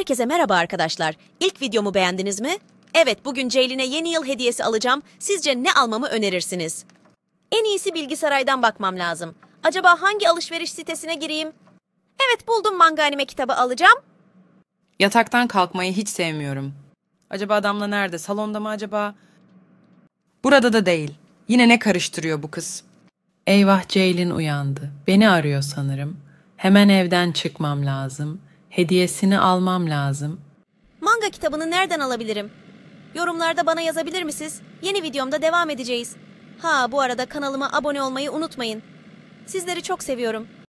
Herkese merhaba arkadaşlar. İlk videomu beğendiniz mi? Evet bugün Ceylin'e yeni yıl hediyesi alacağım. Sizce ne almamı önerirsiniz? En iyisi bilgisayardan bakmam lazım. Acaba hangi alışveriş sitesine gireyim? Evet buldum manga anime kitabı alacağım. Yataktan kalkmayı hiç sevmiyorum. Acaba adamla nerede? Salonda mı acaba? Burada da değil. Yine ne karıştırıyor bu kız? Eyvah Ceylin uyandı. Beni arıyor sanırım. Hemen evden çıkmam lazım. Hediyesini almam lazım. Manga kitabını nereden alabilirim? Yorumlarda bana yazabilir misiniz? Yeni videomda devam edeceğiz. Ha bu arada kanalıma abone olmayı unutmayın. Sizleri çok seviyorum.